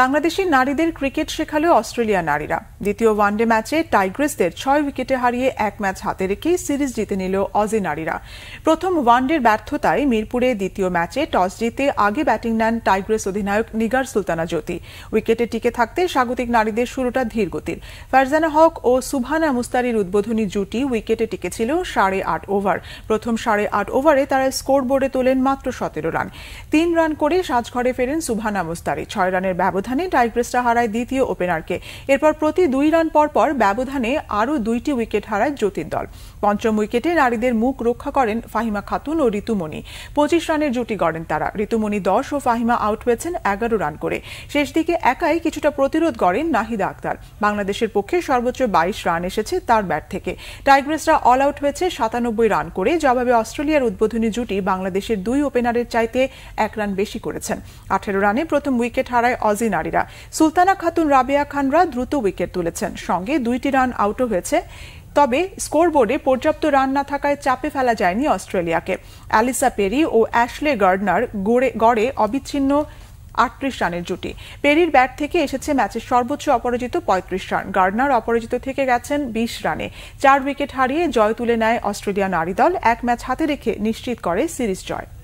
বাংলাদেশি নারীদের cricket শেখাল Australia নারীরা দ্বিতীয় ওয়ানডে ম্যাচে টাইগ্রেসদের ছয় উইকেটে হারিয়ে এক ম্যাচ হাতে রেখে সিরিজ জিতে নিল অজি নারীরা প্রথম ওয়ানডের ব্যর্থতায় মিরপুরে দ্বিতীয় ম্যাচে টস জিতে আগে ব্যাটিং নেন টাইগ্রেস অধিনায়ক নিগার সুলতানা জ্যোতি উইকেটে টিকে থাকতে স্বাগতিক নারীদের শুরুটা ধীর গতির ফারজানা হক ও সুভানা মুস্তারির উদ্বোধনী জুটি উইকেটে টিকেছিল সাড়ে আট ওভার প্রথম সাড়ে আট ওভারে তারা স্কোর বোর্ডে তোলেন মাত্র সতেরো রান তিন রান করে সাজঘরে ফেরেন সুভানা মুস্তারি ছয় রানের ব্যবধান ব্যবধানে টাইগ্রেসরা হারায় দ্বিতীয় ওপেনারকে এরপর প্রতি দুই রান পর পর ব্যবধানে আরও দুইটি উইকেট হারায় জ্যোতির দল পঞ্চম উইকেটে নারীদের মুখ রক্ষা করেন ফাহিমা খাতুন ও ঋতুমণি পঁচিশ রানের জুটি গড়েন তারা ঋতুমণি দশ ও ফাহিমা আউট হয়েছেন এগারো রান করে শেষ দিকে একাই কিছুটা প্রতিরোধ গড়েন নাহিদা আক্তার বাংলাদেশের পক্ষে সর্বোচ্চ বাইশ রান এসেছে তার ব্যাট থেকে টাইগ্রেসরা অল আউট হয়েছে সাতানব্বই রান করে জবাবে অস্ট্রেলিয়ার উদ্বোধনী জুটি বাংলাদেশের দুই ওপেনারের চাইতে এক রান বেশি করেছেন আঠেরো রানে প্রথম উইকেট হারায় অজি বাংলাদেশি নারীরা সুলতানা খাতুন রাবিয়া খানরা দ্রুত উইকেট তুলেছেন সঙ্গে দুইটি রান আউট হয়েছে তবে স্কোরবোর্ডে পর্যাপ্ত রান না থাকায় চাপে ফেলা যায়নি অস্ট্রেলিয়াকে অ্যালিসা পেরি ও অ্যাশলে গার্ডনার গড়ে অবিচ্ছিন্ন আটত্রিশ রানের জুটি পেরির ব্যাট থেকে এসেছে ম্যাচের সর্বোচ্চ অপরাজিত পঁয়ত্রিশ রান গার্ডনার অপরাজিত থেকে গেছেন বিশ রানে চার উইকেট হারিয়ে জয় তুলে নেয় অস্ট্রেলিয়া নারী দল এক ম্যাচ হাতে রেখে নিশ্চিত করে সিরিজ জয়